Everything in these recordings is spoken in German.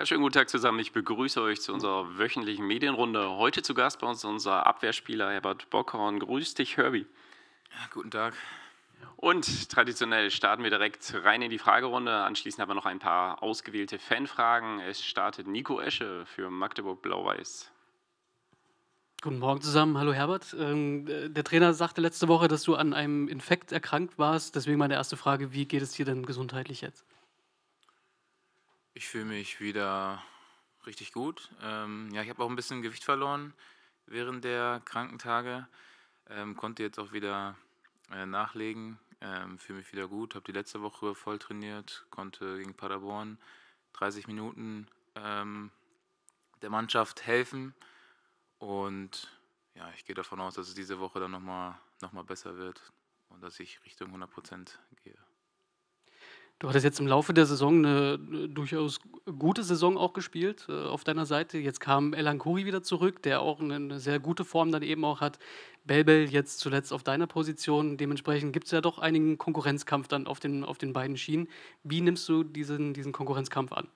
Ja, schönen guten Tag zusammen. Ich begrüße euch zu unserer wöchentlichen Medienrunde. Heute zu Gast bei uns unser Abwehrspieler Herbert Bockhorn. Grüß dich, Herbie. Ja, guten Tag. Und traditionell starten wir direkt rein in die Fragerunde. Anschließend haben wir noch ein paar ausgewählte Fanfragen. Es startet Nico Esche für Magdeburg Blau-Weiß. Guten Morgen zusammen. Hallo Herbert. Ähm, der Trainer sagte letzte Woche, dass du an einem Infekt erkrankt warst. Deswegen meine erste Frage: Wie geht es dir denn gesundheitlich jetzt? Ich fühle mich wieder richtig gut. Ähm, ja, ich habe auch ein bisschen Gewicht verloren während der Krankentage. Ähm, konnte jetzt auch wieder äh, nachlegen. Ähm, fühle mich wieder gut. Habe die letzte Woche voll trainiert. Konnte gegen Paderborn 30 Minuten ähm, der Mannschaft helfen. Und ja, ich gehe davon aus, dass es diese Woche dann nochmal noch mal besser wird und dass ich Richtung 100% gehe. Du hattest jetzt im Laufe der Saison eine durchaus gute Saison auch gespielt äh, auf deiner Seite. Jetzt kam Elan Kuri wieder zurück, der auch eine sehr gute Form dann eben auch hat. Belbel jetzt zuletzt auf deiner Position. Dementsprechend gibt es ja doch einigen Konkurrenzkampf dann auf den, auf den beiden Schienen. Wie nimmst du diesen, diesen Konkurrenzkampf an?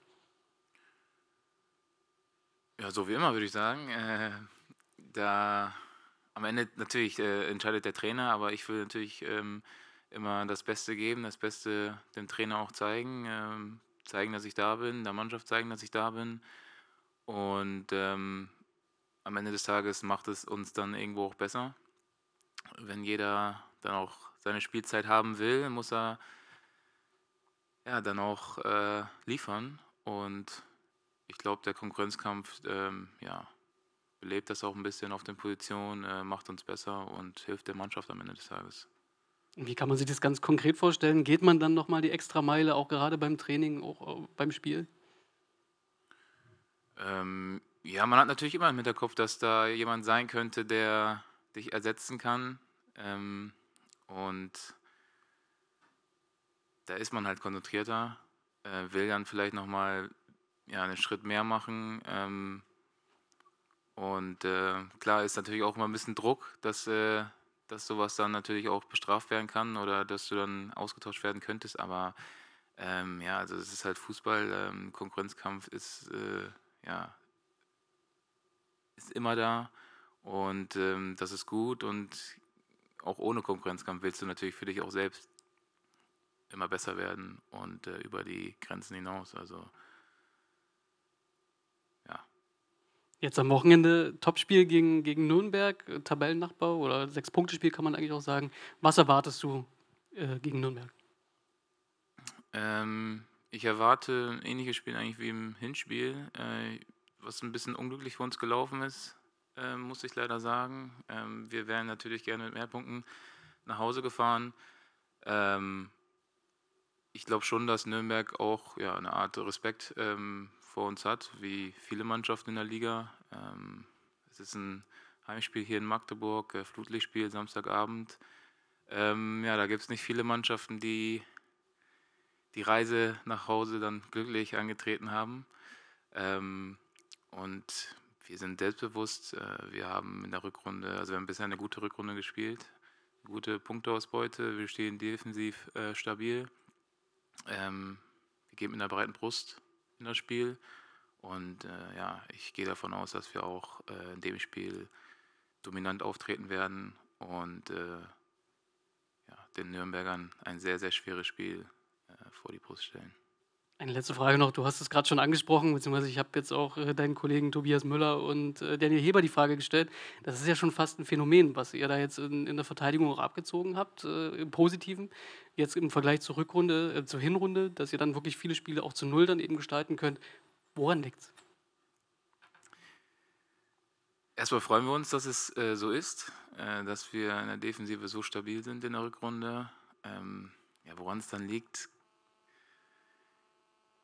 Ja, so wie immer würde ich sagen. Äh, da am Ende natürlich äh, entscheidet der Trainer, aber ich will natürlich. Ähm, immer das Beste geben, das Beste dem Trainer auch zeigen, ähm, zeigen, dass ich da bin, der Mannschaft zeigen, dass ich da bin. Und ähm, am Ende des Tages macht es uns dann irgendwo auch besser. Wenn jeder dann auch seine Spielzeit haben will, muss er ja, dann auch äh, liefern. Und ich glaube, der Konkurrenzkampf ähm, ja, belebt das auch ein bisschen auf den Positionen, äh, macht uns besser und hilft der Mannschaft am Ende des Tages. Wie kann man sich das ganz konkret vorstellen? Geht man dann nochmal die extra Meile, auch gerade beim Training, auch äh, beim Spiel? Ähm, ja, man hat natürlich immer im Hinterkopf, dass da jemand sein könnte, der dich ersetzen kann. Ähm, und da ist man halt konzentrierter, äh, will dann vielleicht nochmal ja, einen Schritt mehr machen. Ähm, und äh, klar ist natürlich auch immer ein bisschen Druck, dass. Äh, dass sowas dann natürlich auch bestraft werden kann oder dass du dann ausgetauscht werden könntest. Aber ähm, ja, also es ist halt Fußball, ähm, Konkurrenzkampf ist äh, ja ist immer da und ähm, das ist gut und auch ohne Konkurrenzkampf willst du natürlich für dich auch selbst immer besser werden und äh, über die Grenzen hinaus. Also Jetzt am Wochenende Topspiel gegen, gegen Nürnberg, äh, Tabellennachbar oder Sechs-Punkte-Spiel kann man eigentlich auch sagen. Was erwartest du äh, gegen Nürnberg? Ähm, ich erwarte ein ähnliches Spiel eigentlich wie im Hinspiel, äh, was ein bisschen unglücklich für uns gelaufen ist, äh, muss ich leider sagen. Ähm, wir wären natürlich gerne mit mehr Punkten nach Hause gefahren. Ähm, ich glaube schon, dass Nürnberg auch ja, eine Art Respekt ähm, vor uns hat, wie viele Mannschaften in der Liga. Ähm, es ist ein Heimspiel hier in Magdeburg, äh, Flutlichtspiel Samstagabend. Ähm, ja, da gibt es nicht viele Mannschaften, die die Reise nach Hause dann glücklich angetreten haben. Ähm, und wir sind selbstbewusst. Äh, wir haben in der Rückrunde, also wir haben bisher eine gute Rückrunde gespielt, gute Punkteausbeute. Wir stehen defensiv äh, stabil. Ähm, wir gehen mit einer breiten Brust Spiel. Und äh, ja, ich gehe davon aus, dass wir auch äh, in dem Spiel dominant auftreten werden und äh, ja, den Nürnbergern ein sehr, sehr schweres Spiel äh, vor die Brust stellen. Eine letzte Frage noch. Du hast es gerade schon angesprochen, beziehungsweise ich habe jetzt auch äh, deinen Kollegen Tobias Müller und äh, Daniel Heber die Frage gestellt. Das ist ja schon fast ein Phänomen, was ihr da jetzt in, in der Verteidigung auch abgezogen habt, äh, im Positiven. Jetzt im Vergleich zur Rückrunde, äh, zur Hinrunde, dass ihr dann wirklich viele Spiele auch zu Null dann eben gestalten könnt. Woran liegt es? Erstmal freuen wir uns, dass es äh, so ist, äh, dass wir in der Defensive so stabil sind in der Rückrunde. Ähm, ja, woran es dann liegt,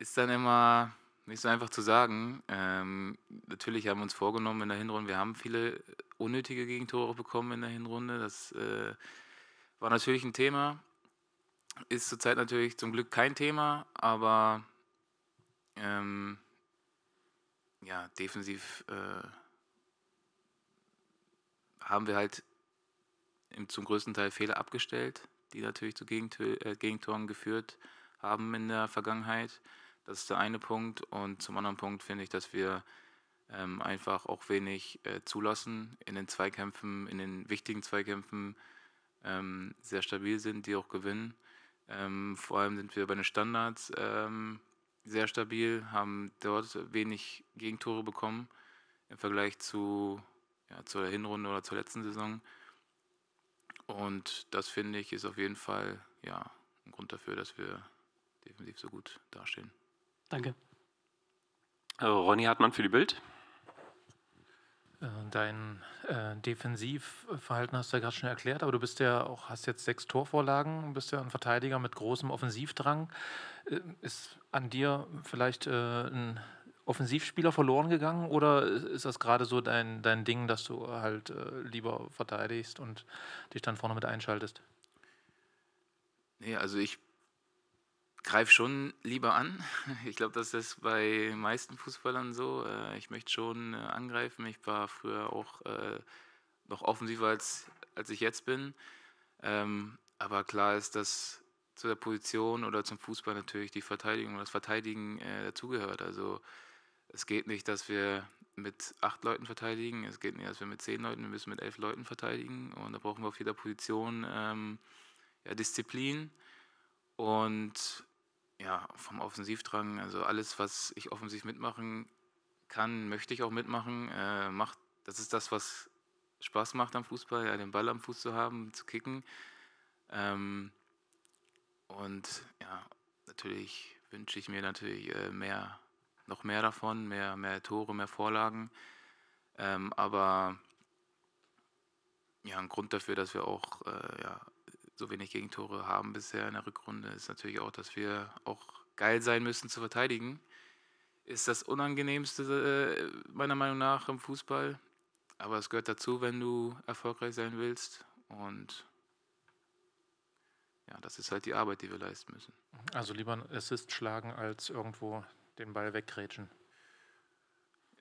ist dann immer nicht so einfach zu sagen. Ähm, natürlich haben wir uns vorgenommen in der Hinrunde, wir haben viele unnötige Gegentore bekommen in der Hinrunde. Das äh, war natürlich ein Thema. Ist zurzeit natürlich zum Glück kein Thema, aber ähm, ja, defensiv äh, haben wir halt im, zum größten Teil Fehler abgestellt, die natürlich zu Gegentö äh, Gegentoren geführt haben in der Vergangenheit. Das ist der eine Punkt. Und zum anderen Punkt finde ich, dass wir ähm, einfach auch wenig äh, zulassen in den Zweikämpfen, in den wichtigen Zweikämpfen ähm, sehr stabil sind, die auch gewinnen. Ähm, vor allem sind wir bei den Standards ähm, sehr stabil, haben dort wenig Gegentore bekommen im Vergleich zu ja, zur Hinrunde oder zur letzten Saison. Und das finde ich ist auf jeden Fall ja, ein Grund dafür, dass wir defensiv so gut dastehen. Danke. Äh, Ronny Hartmann für die Bild. Äh, dein äh, Defensivverhalten hast du ja gerade schon erklärt, aber du bist ja auch, hast jetzt sechs Torvorlagen, bist ja ein Verteidiger mit großem Offensivdrang. Äh, ist an dir vielleicht äh, ein Offensivspieler verloren gegangen oder ist das gerade so dein, dein Ding, dass du halt äh, lieber verteidigst und dich dann vorne mit einschaltest? Nee, also ich greife schon lieber an. Ich glaube, das ist bei meisten Fußballern so. Äh, ich möchte schon äh, angreifen. Ich war früher auch äh, noch offensiver als, als ich jetzt bin. Ähm, aber klar ist, dass zu der Position oder zum Fußball natürlich die Verteidigung und das Verteidigen dazugehört. Also es geht nicht, dass wir mit acht Leuten verteidigen, es geht nicht, dass wir mit zehn Leuten, wir müssen mit elf Leuten verteidigen. Und da brauchen wir auf jeder Position ähm, ja, Disziplin und ja, vom Offensivdrang, also alles, was ich offensiv mitmachen kann, möchte ich auch mitmachen. Äh, macht, das ist das, was Spaß macht am Fußball, ja, den Ball am Fuß zu haben, zu kicken. Ähm, und ja, natürlich wünsche ich mir natürlich äh, mehr, noch mehr davon, mehr, mehr Tore, mehr Vorlagen. Ähm, aber ja, ein Grund dafür, dass wir auch äh, ja, so wenig Gegentore haben bisher in der Rückrunde, ist natürlich auch, dass wir auch geil sein müssen zu verteidigen. Ist das Unangenehmste äh, meiner Meinung nach im Fußball. Aber es gehört dazu, wenn du erfolgreich sein willst. Und ja, das ist halt die Arbeit, die wir leisten müssen. Also lieber einen Assist schlagen, als irgendwo den Ball wegrätschen.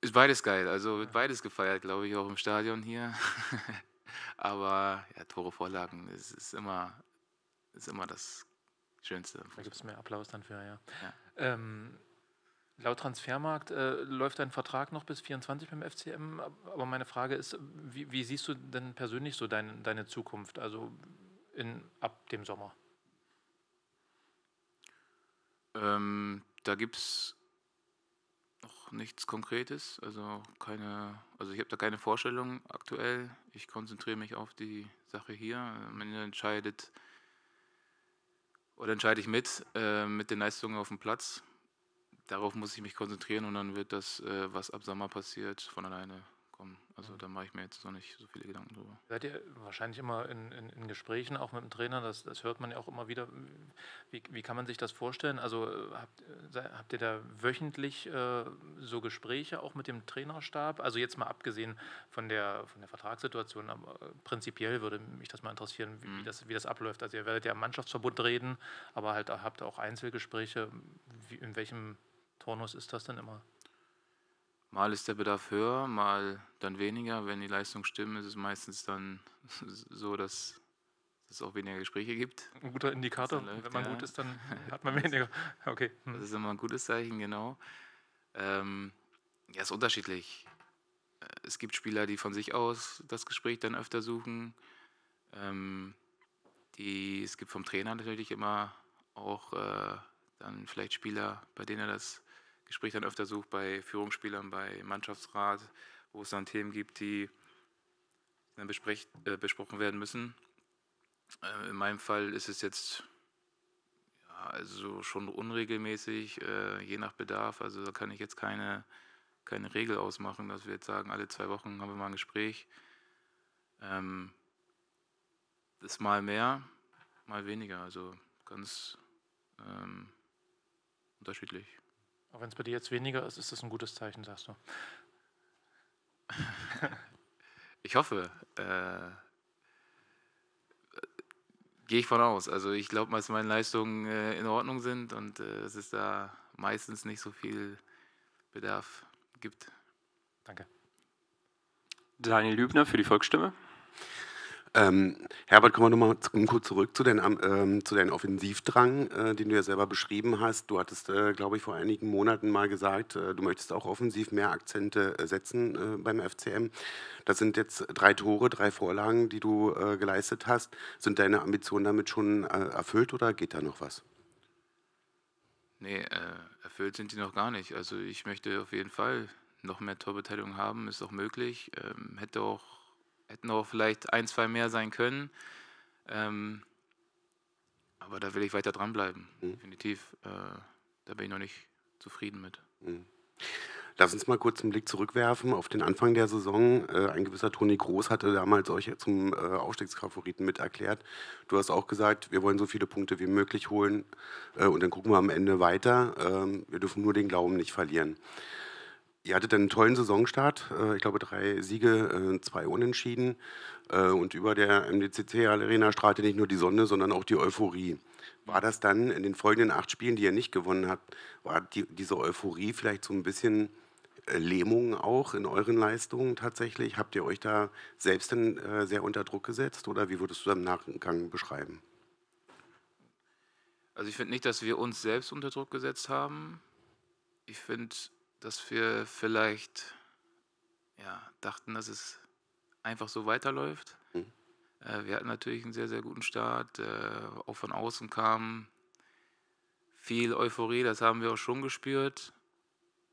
Ist beides geil. Also wird beides gefeiert, glaube ich, auch im Stadion hier. Aber ja, Tore Vorlagen ist, ist, immer, ist immer das Schönste. Da gibt es mehr Applaus dann für, ja. ja. Ähm, laut Transfermarkt äh, läuft dein Vertrag noch bis 24 beim FCM, aber meine Frage ist, wie, wie siehst du denn persönlich so dein, deine Zukunft, also in, ab dem Sommer? Ähm, da gibt es nichts Konkretes, also keine, also ich habe da keine Vorstellung aktuell. Ich konzentriere mich auf die Sache hier. Man entscheidet oder entscheide ich mit, äh, mit den Leistungen auf dem Platz. Darauf muss ich mich konzentrieren und dann wird das, äh, was ab Sommer passiert, von alleine kommen. Also mhm. da mache ich mir jetzt noch nicht so viele Gedanken drüber. Seid ihr wahrscheinlich immer in, in, in Gesprächen auch mit dem Trainer, das, das, hört man ja auch immer wieder. Wie, wie kann man sich das vorstellen? Also äh, habt, äh, habt ihr da wöchentlich äh, so Gespräche auch mit dem Trainerstab? Also jetzt mal abgesehen von der, von der Vertragssituation, aber äh, prinzipiell würde mich das mal interessieren, wie, mhm. das, wie das abläuft. Also ihr werdet ja im Mannschaftsverbund reden, aber halt habt ihr auch Einzelgespräche. Wie, in welchem Turnus ist das denn immer? Mal ist der Bedarf höher, mal dann weniger. Wenn die Leistung stimmt, ist es meistens dann so, dass es auch weniger Gespräche gibt. Ein guter Indikator. Läuft, Wenn man ja. gut ist, dann hat man weniger. Okay. Hm. Das ist immer ein gutes Zeichen, genau. Ähm, ja, ist unterschiedlich. Äh, es gibt Spieler, die von sich aus das Gespräch dann öfter suchen. Ähm, die, es gibt vom Trainer natürlich immer auch äh, dann vielleicht Spieler, bei denen er das Gespräch dann öfter sucht bei Führungsspielern, bei Mannschaftsrat, wo es dann Themen gibt, die dann äh, besprochen werden müssen. Äh, in meinem Fall ist es jetzt ja, also schon unregelmäßig, äh, je nach Bedarf. Also da kann ich jetzt keine, keine Regel ausmachen, dass wir jetzt sagen, alle zwei Wochen haben wir mal ein Gespräch. Ähm, das ist mal mehr, mal weniger. Also ganz ähm, unterschiedlich. Auch wenn es bei dir jetzt weniger ist, ist das ein gutes Zeichen, sagst du. ich hoffe. Äh, Gehe ich von aus. Also ich glaube, dass meine Leistungen äh, in Ordnung sind und äh, es ist da meistens nicht so viel Bedarf gibt. Danke. Daniel Lübner für die Volksstimme. Ähm, Herbert, kommen wir nochmal kurz zurück zu deinem, ähm, zu deinem Offensivdrang, äh, den du ja selber beschrieben hast. Du hattest, äh, glaube ich, vor einigen Monaten mal gesagt, äh, du möchtest auch offensiv mehr Akzente äh, setzen äh, beim FCM. Das sind jetzt drei Tore, drei Vorlagen, die du äh, geleistet hast. Sind deine Ambitionen damit schon erfüllt oder geht da noch was? Nee, erfüllt sind die noch gar nicht. Also ich möchte auf jeden Fall noch mehr Torbeteiligung haben, ist auch möglich. Ähm, hätte auch hätten auch vielleicht ein, zwei mehr sein können. Ähm, aber da will ich weiter dranbleiben, mhm. definitiv. Äh, da bin ich noch nicht zufrieden mit. Mhm. Lass uns mal kurz einen Blick zurückwerfen auf den Anfang der Saison. Äh, ein gewisser Toni Groß hatte damals euch zum äh, Aufstiegsfavoriten mit erklärt. Du hast auch gesagt, wir wollen so viele Punkte wie möglich holen äh, und dann gucken wir am Ende weiter. Ähm, wir dürfen nur den Glauben nicht verlieren. Ihr hattet einen tollen Saisonstart. Äh, ich glaube, drei Siege, äh, zwei Unentschieden. Äh, und über der MDCC Arena strahlte nicht nur die Sonne, sondern auch die Euphorie. War das dann in den folgenden acht Spielen, die ihr nicht gewonnen habt, war die, diese Euphorie vielleicht so ein bisschen Lähmung auch in euren Leistungen tatsächlich? Habt ihr euch da selbst denn sehr unter Druck gesetzt oder wie würdest du das im Nachgang beschreiben? Also ich finde nicht, dass wir uns selbst unter Druck gesetzt haben. Ich finde dass wir vielleicht ja, dachten, dass es einfach so weiterläuft. Mhm. Äh, wir hatten natürlich einen sehr, sehr guten Start. Äh, auch von außen kam viel Euphorie, das haben wir auch schon gespürt.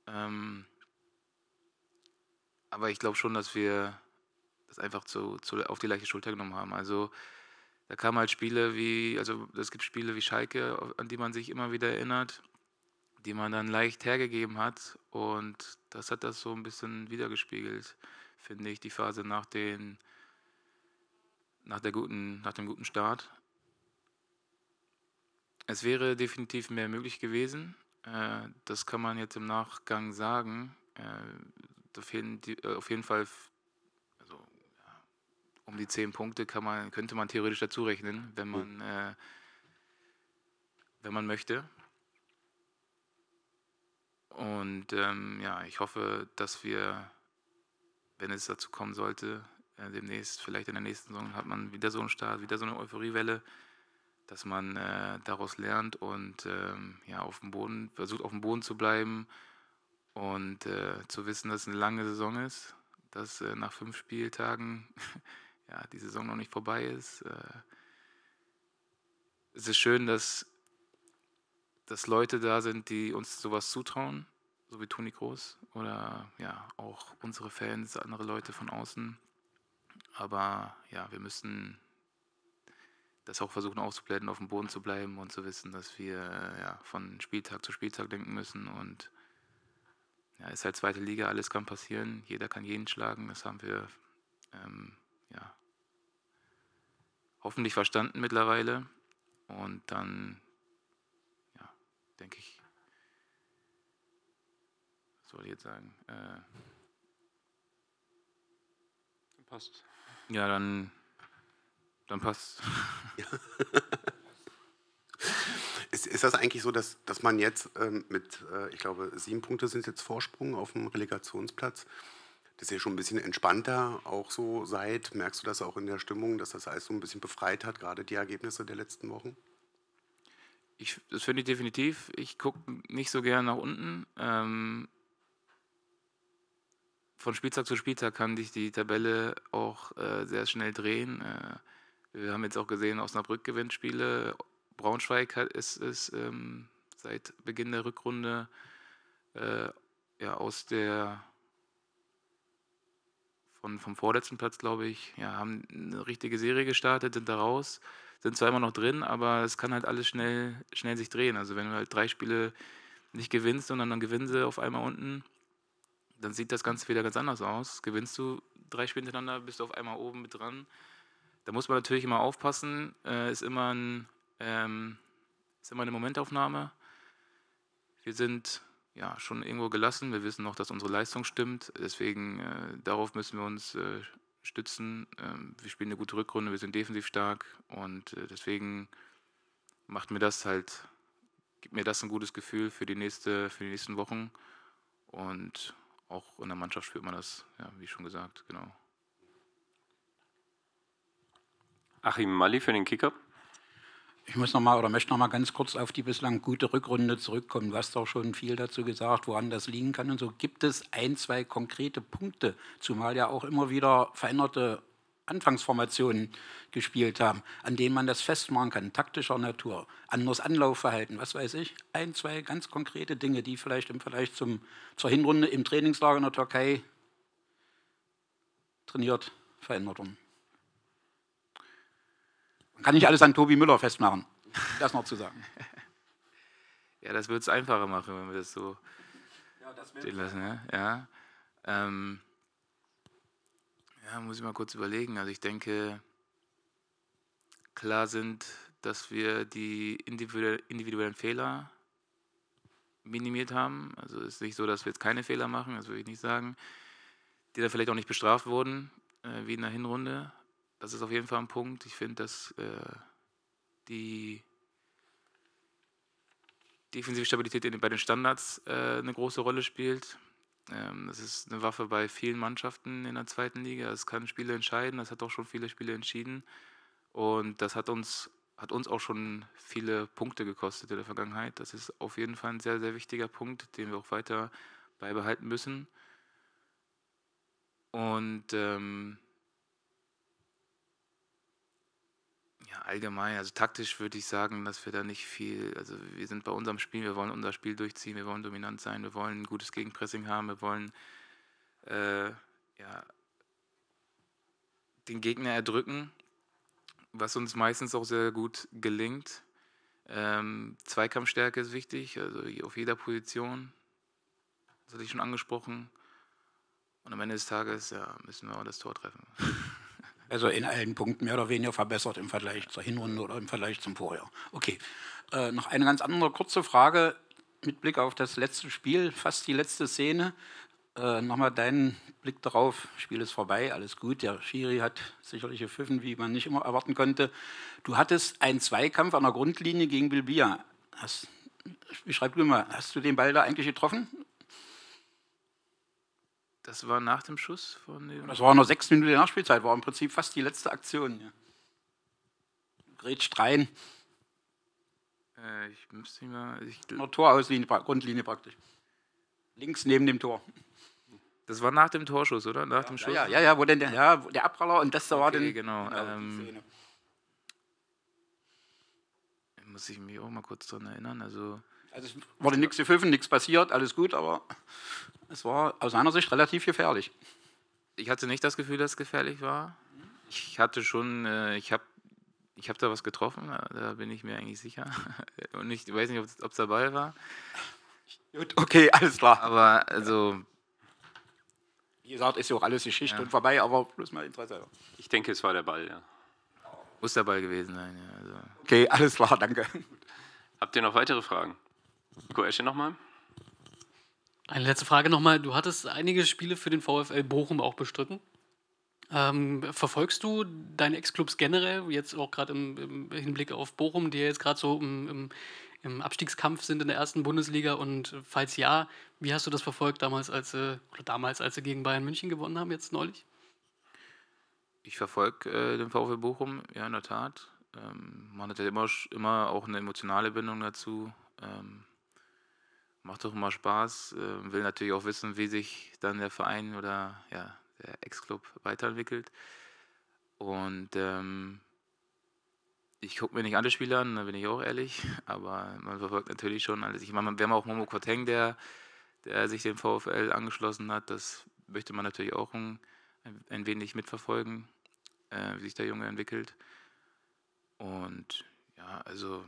Ähm, aber ich glaube schon, dass wir das einfach zu, zu, auf die leichte Schulter genommen haben. Also da kamen halt Spiele wie, also es gibt Spiele wie Schalke, an die man sich immer wieder erinnert die man dann leicht hergegeben hat. Und das hat das so ein bisschen widergespiegelt, finde ich, die Phase nach, den, nach, der guten, nach dem guten Start. Es wäre definitiv mehr möglich gewesen. Äh, das kann man jetzt im Nachgang sagen. Äh, auf jeden, äh, auf jeden Fall also, um die zehn Punkte kann man, könnte man theoretisch dazu rechnen, wenn man, wenn man möchte. Und ähm, ja, ich hoffe, dass wir, wenn es dazu kommen sollte, äh, demnächst, vielleicht in der nächsten Saison, hat man wieder so einen Start, wieder so eine Euphoriewelle, dass man äh, daraus lernt und ähm, ja, auf dem Boden, versucht auf dem Boden zu bleiben und äh, zu wissen, dass es eine lange Saison ist, dass äh, nach fünf Spieltagen ja, die Saison noch nicht vorbei ist. Äh, es ist schön, dass dass Leute da sind, die uns sowas zutrauen, so wie Toni Groß oder ja, auch unsere Fans, andere Leute von außen. Aber ja, wir müssen das auch versuchen auszublenden, auf dem Boden zu bleiben und zu wissen, dass wir ja, von Spieltag zu Spieltag denken müssen. Und ja, ist halt zweite Liga, alles kann passieren, jeder kann jeden schlagen. Das haben wir ähm, ja, hoffentlich verstanden mittlerweile. Und dann denke ich, was soll ich jetzt sagen? Äh, passt. Ja, dann, dann passt. Ja. Ist, ist, das eigentlich so, dass, dass man jetzt ähm, mit, äh, ich glaube, sieben Punkte sind jetzt Vorsprung auf dem Relegationsplatz, dass ihr schon ein bisschen entspannter auch so seid? Merkst du das auch in der Stimmung, dass das alles so ein bisschen befreit hat, gerade die Ergebnisse der letzten Wochen? ich, das finde ich definitiv. Ich gucke nicht so gern nach unten. Ähm, von Spieltag zu Spieltag kann sich die Tabelle auch äh, sehr schnell drehen. Äh, wir haben jetzt auch gesehen, Osnabrück gewinnt Spiele. Braunschweig hat, ist, ist ähm, seit Beginn der Rückrunde äh, ja, aus der von, vom vorletzten Platz, glaube ich, ja, haben eine richtige Serie gestartet, sind da raus sind zwar immer noch drin, aber es kann halt alles schnell, schnell sich drehen. Also wenn du halt drei Spiele nicht gewinnst, sondern dann gewinnen sie auf einmal unten, dann sieht das Ganze wieder ganz anders aus. Gewinnst du drei Spiele hintereinander, bist du auf einmal oben mit dran. Da muss man natürlich immer aufpassen, äh, ist, immer ein, ähm, ist immer eine Momentaufnahme. Wir sind ja schon irgendwo gelassen, wir wissen noch, dass unsere Leistung stimmt, deswegen äh, darauf müssen wir uns äh, stützen. Ähm, wir spielen eine gute Rückrunde, wir sind defensiv stark und äh, deswegen macht mir das halt, gibt mir das ein gutes Gefühl für die, nächste, für die nächsten Wochen. Und auch in der Mannschaft spürt man das, ja, wie schon gesagt, genau. Achim Mali für den Kicker. Ich muss noch mal oder möchte noch mal ganz kurz auf die bislang gute Rückrunde zurückkommen. Du hast doch schon viel dazu gesagt, woran das liegen kann und so. Gibt es ein, zwei konkrete Punkte, zumal ja auch immer wieder veränderte Anfangsformationen gespielt haben, an denen man das festmachen kann, taktischer Natur, anderes Anlaufverhalten, was weiß ich. Ein, zwei ganz konkrete Dinge, die vielleicht im Vergleich zum, zur Hinrunde im Trainingslager in der Türkei trainiert verändert wurden. Man kann nicht alles an Tobi Müller festmachen, das noch zu sagen. Ja, das wird es einfacher machen, wenn wir das so ja, das stehen lassen. Ja, ja. Ähm, ja, muss ich mal kurz überlegen. Also ich denke, klar sind, dass wir die individuellen Fehler minimiert haben. Also es ist nicht so, dass wir jetzt keine Fehler machen, das würde ich nicht sagen. Die da vielleicht auch nicht bestraft wurden, äh, wie in der Hinrunde das ist auf jeden Fall ein Punkt. Ich finde, dass äh, die defensive Stabilität in, bei den Standards äh, eine große Rolle spielt. Ähm, das ist eine Waffe bei vielen Mannschaften in der zweiten Liga. Es kann Spiele entscheiden. Das hat auch schon viele Spiele entschieden. Und das hat uns, hat uns auch schon viele Punkte gekostet in der Vergangenheit. Das ist auf jeden Fall ein sehr, sehr wichtiger Punkt, den wir auch weiter beibehalten müssen. Und ähm, ja, allgemein, also taktisch würde ich sagen, dass wir da nicht viel, also wir sind bei unserem Spiel, wir wollen unser Spiel durchziehen, wir wollen dominant sein, wir wollen ein gutes Gegenpressing haben, wir wollen äh, ja, den Gegner erdrücken, was uns meistens auch sehr gut gelingt. Ähm, Zweikampfstärke ist wichtig, also auf jeder Position, das hatte ich schon angesprochen. Und am Ende des Tages ja, müssen wir auch das Tor treffen. Also in allen Punkten mehr oder weniger verbessert im Vergleich zur Hinrunde oder im Vergleich zum Vorjahr. Okay. Äh, noch eine ganz andere kurze Frage mit Blick auf das letzte Spiel, fast die letzte Szene. Äh, Nochmal deinen Blick darauf. Spiel ist vorbei, alles gut. Der Schiri hat sicherlich gepfiffen, wie man nicht immer erwarten konnte. Du hattest einen Zweikampf an der Grundlinie gegen Bilbia. Hast, ich schreibe mal, hast du den Ball da eigentlich getroffen? Das war nach dem Schuss von dem. Das war noch sechs Minuten der Nachspielzeit, war im Prinzip fast die letzte Aktion. Ja. Grätscht rein. Äh, ich müsste nicht mal. Also ich, Tor auslinie, Grundlinie praktisch. Links neben dem Tor. Das war nach dem Torschuss, oder? Nach ja, dem Schuss? Ja, ja, ja, wo denn der, ja, der Abpraller und das da okay, war denn. Genau. genau ähm, muss ich mich auch mal kurz dran erinnern. Also. Also es wurde nichts gepfiffen, nichts passiert, alles gut, aber es war aus seiner Sicht relativ gefährlich. Ich hatte nicht das Gefühl, dass es gefährlich war. Ich hatte schon, äh, ich habe ich hab da was getroffen, da bin ich mir eigentlich sicher. Und ich weiß nicht, ob es der Ball war. Gut, okay, alles klar. Aber also. Wie gesagt, ist ja auch alles Geschichte ja. und vorbei, aber bloß mal Interesse. Ich denke, es war der Ball, ja. Muss der Ball gewesen sein, ja. Also. Okay, alles klar, danke. Habt ihr noch weitere Fragen? Nico Esche nochmal. Eine letzte Frage nochmal. Du hattest einige Spiele für den VfL Bochum auch bestritten. Ähm, verfolgst du deine Ex-Clubs generell, jetzt auch gerade im, im, Hinblick auf Bochum, die jetzt gerade so im, im, im, Abstiegskampf sind in der ersten Bundesliga? Und falls ja, wie hast du das verfolgt damals, als sie, äh, damals, als sie gegen Bayern München gewonnen haben, jetzt neulich? Ich verfolge äh, den VfL Bochum, ja, in der Tat. Ähm, man hat ja immer, immer auch eine emotionale Bindung dazu. Ähm, macht doch immer Spaß. Ähm, will natürlich auch wissen, wie sich dann der Verein oder ja, der Ex-Club weiterentwickelt. Und ähm, ich gucke mir nicht alle Spiele an, da bin ich auch ehrlich, aber man verfolgt natürlich schon alles. Ich meine, wir haben auch Momo Quateng, der, der sich dem VfL angeschlossen hat. Das möchte man natürlich auch ein, ein wenig mitverfolgen, äh, wie sich der Junge entwickelt. Und ja, also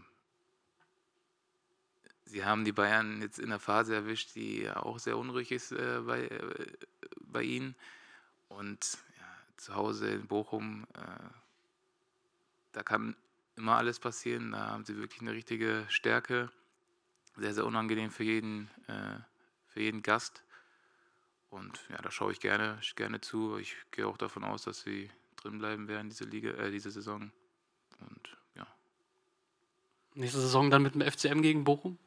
sie haben die Bayern jetzt in einer Phase erwischt, die auch sehr unruhig ist äh, bei, äh, bei ihnen. Und ja, zu Hause in Bochum, äh, da kann immer alles passieren. Da haben sie wirklich eine richtige Stärke. Sehr, sehr unangenehm für jeden, äh, für jeden Gast. Und ja, da schaue ich gerne, gerne zu. Ich gehe auch davon aus, dass sie drinbleiben werden diese Liga, äh, diese Saison. Und ja. Nächste Saison dann mit dem FCM gegen Bochum?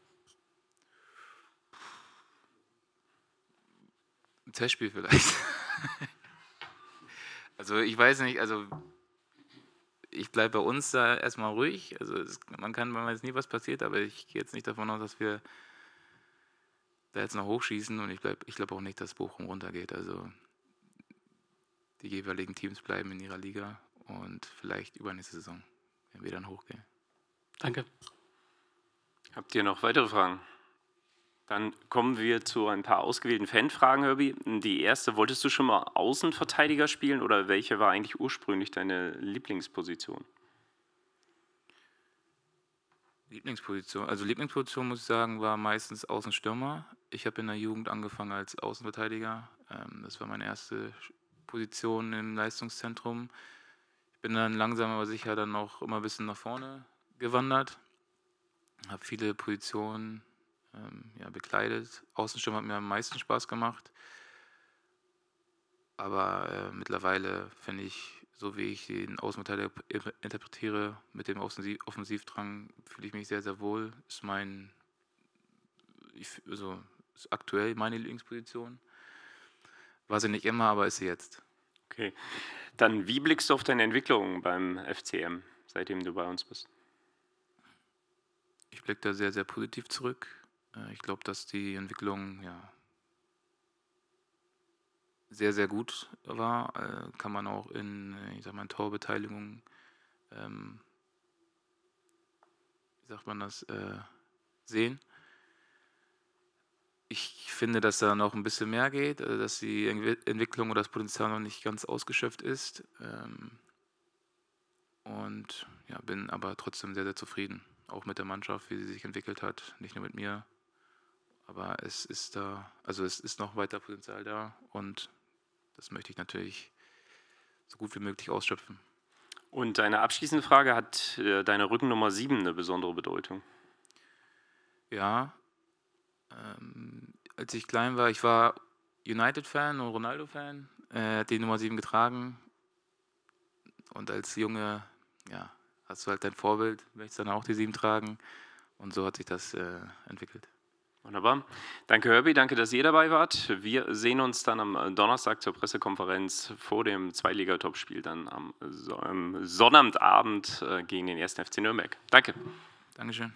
Ein Testspiel vielleicht. also ich weiß nicht, also ich bleibe bei uns da erstmal ruhig. Also es, man kann, man weiß nie, was passiert, aber ich gehe jetzt nicht davon aus, dass wir da jetzt noch hochschießen und ich, ich glaube auch nicht, dass Bochum runtergeht. Also die jeweiligen Teams bleiben in ihrer Liga und vielleicht übernächste Saison, wenn wir dann hochgehen. Danke. Habt ihr noch weitere Fragen? Dann kommen wir zu ein paar ausgewählten Fanfragen, Herbie. Die erste, wolltest du schon mal Außenverteidiger spielen oder welche war eigentlich ursprünglich deine Lieblingsposition? Lieblingsposition, also Lieblingsposition muss ich sagen, war meistens Außenstürmer. Ich habe in der Jugend angefangen als Außenverteidiger. Ähm, das war meine erste Position im Leistungszentrum. Ich bin dann langsam aber sicher dann auch immer ein bisschen nach vorne gewandert. Habe viele Positionen ähm, ja, bekleidet. Außenschirm hat mir am meisten Spaß gemacht. Aber äh, mittlerweile finde ich, so wie ich den Außenverteidiger interpretiere, mit dem Offensivdrang fühle ich mich sehr, sehr wohl. Ist mein, ich, also, ist aktuell meine Lieblingsposition. War sie nicht immer, aber ist sie jetzt. Okay. Dann, wie blickst du auf deine Entwicklung beim FCM, seitdem du bei uns bist? Ich blicke da sehr, sehr positiv zurück. Äh, ich glaube, dass die Entwicklung ja, sehr, sehr gut war. Äh, kann man auch in, äh, ich sag mal, in Torbeteiligung, ähm, wie sagt man das, äh, sehen. Ich finde, dass da noch ein bisschen mehr geht, dass die Entwicklung oder das Potenzial noch nicht ganz ausgeschöpft ist. Ähm, und ja, bin aber trotzdem sehr, sehr zufrieden. Auch mit der Mannschaft, wie sie sich entwickelt hat. Nicht nur mit mir, aber es ist da, also es ist noch weiter Potenzial da und das möchte ich natürlich so gut wie möglich ausschöpfen. Und deine abschließende Frage, hat äh, deine Rückennummer 7 eine besondere Bedeutung? Ja, ähm, als ich klein war, ich war United-Fan und Ronaldo-Fan, äh, die Nummer 7 getragen und als Junge, ja, hast du halt dein Vorbild, möchtest dann auch die 7 tragen und so hat sich das äh, entwickelt. Wunderbar. Danke, Herbie. Danke, dass ihr dabei wart. Wir sehen uns dann am Donnerstag zur Pressekonferenz vor dem Zweiliga-Topspiel, dann am Sonnabendabend äh, gegen den 1. FC Nürnberg. Danke. Dankeschön.